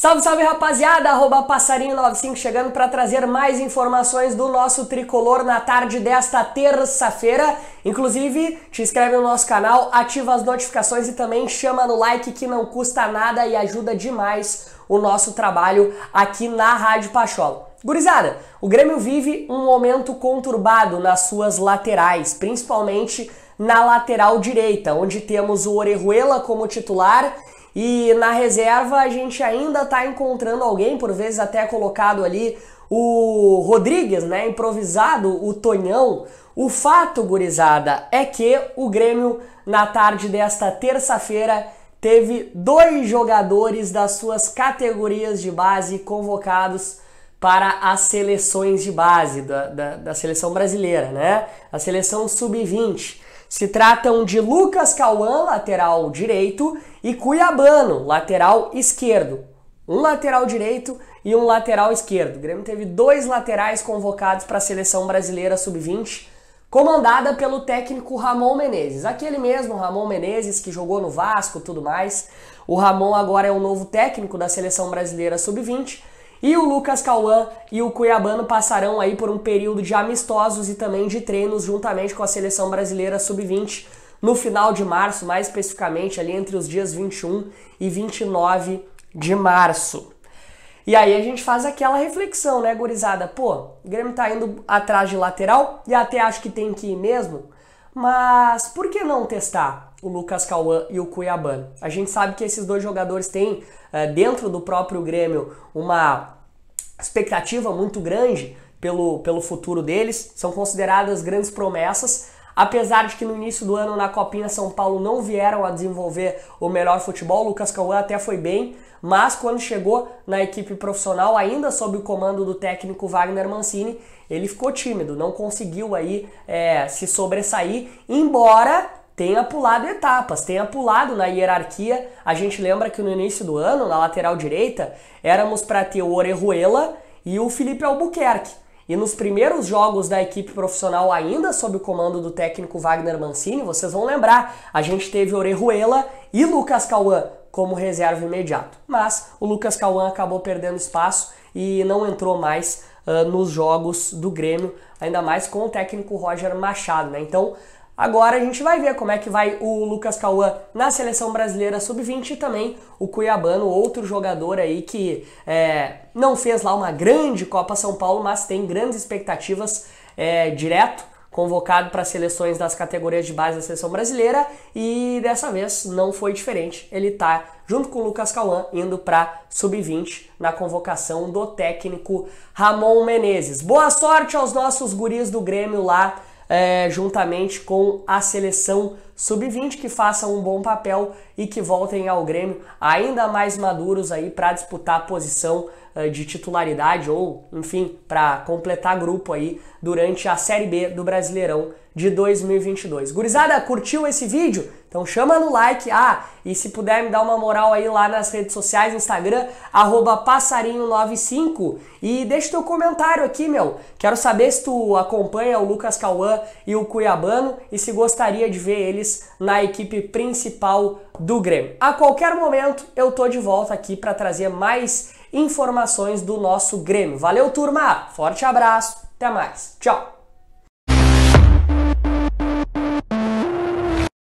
Salve, salve rapaziada, arroba passarinho95 chegando para trazer mais informações do nosso tricolor na tarde desta terça-feira. Inclusive, te inscreve no nosso canal, ativa as notificações e também chama no like que não custa nada e ajuda demais o nosso trabalho aqui na Rádio Pachola. Gurizada, o Grêmio vive um momento conturbado nas suas laterais, principalmente na lateral direita, onde temos o Orejuela como titular e na reserva a gente ainda está encontrando alguém, por vezes até colocado ali o Rodrigues, né? Improvisado, o Tonhão. O fato, gurizada, é que o Grêmio, na tarde desta terça-feira, teve dois jogadores das suas categorias de base convocados para as seleções de base da, da, da seleção brasileira, né? A seleção sub-20. Se tratam de Lucas Cauã, lateral direito, e Cuiabano, lateral esquerdo. Um lateral direito e um lateral esquerdo. O Grêmio teve dois laterais convocados para a seleção brasileira sub-20, comandada pelo técnico Ramon Menezes. Aquele mesmo Ramon Menezes que jogou no Vasco, tudo mais. O Ramon agora é o novo técnico da seleção brasileira sub-20 e o Lucas Cauã e o Cuiabano passarão aí por um período de amistosos e também de treinos juntamente com a seleção brasileira sub-20 no final de março, mais especificamente ali entre os dias 21 e 29 de março. E aí a gente faz aquela reflexão, né, gurizada? Pô, o Grêmio tá indo atrás de lateral e até acho que tem que ir mesmo, mas por que não testar? o Lucas Cauã e o Cuiabano. A gente sabe que esses dois jogadores têm, eh, dentro do próprio Grêmio, uma expectativa muito grande pelo, pelo futuro deles, são consideradas grandes promessas. Apesar de que no início do ano na Copinha São Paulo não vieram a desenvolver o melhor futebol, o Lucas Cauã até foi bem, mas quando chegou na equipe profissional, ainda sob o comando do técnico Wagner Mancini, ele ficou tímido, não conseguiu aí é, se sobressair, embora tenha pulado etapas, tenha pulado na hierarquia. A gente lembra que no início do ano, na lateral direita, éramos para ter o Orejuela e o Felipe Albuquerque. E nos primeiros jogos da equipe profissional, ainda sob o comando do técnico Wagner Mancini, vocês vão lembrar, a gente teve Orejuela e Lucas Cauã como reserva imediato. Mas o Lucas Cauã acabou perdendo espaço e não entrou mais uh, nos jogos do Grêmio, ainda mais com o técnico Roger Machado. Né? Então, Agora a gente vai ver como é que vai o Lucas Cauã na seleção brasileira sub-20 e também o Cuiabano, outro jogador aí que é, não fez lá uma grande Copa São Paulo, mas tem grandes expectativas é, direto convocado para seleções das categorias de base da seleção brasileira e dessa vez não foi diferente. Ele está junto com o Lucas Cauã indo para sub-20 na convocação do técnico Ramon Menezes. Boa sorte aos nossos guris do Grêmio lá é, juntamente com a seleção sub-20 que façam um bom papel e que voltem ao Grêmio ainda mais maduros aí para disputar a posição eh, de titularidade ou, enfim, para completar grupo aí durante a Série B do Brasileirão de 2022. Gurizada, curtiu esse vídeo? Então chama no like. Ah, e se puder me dar uma moral aí lá nas redes sociais, Instagram, passarinho95. E deixa teu comentário aqui, meu. Quero saber se tu acompanha o Lucas Cauã e o Cuiabano e se gostaria de ver eles na equipe principal do Grêmio. A qualquer momento eu tô de volta aqui para trazer mais informações do nosso Grêmio. Valeu, turma! Forte abraço, até mais. Tchau.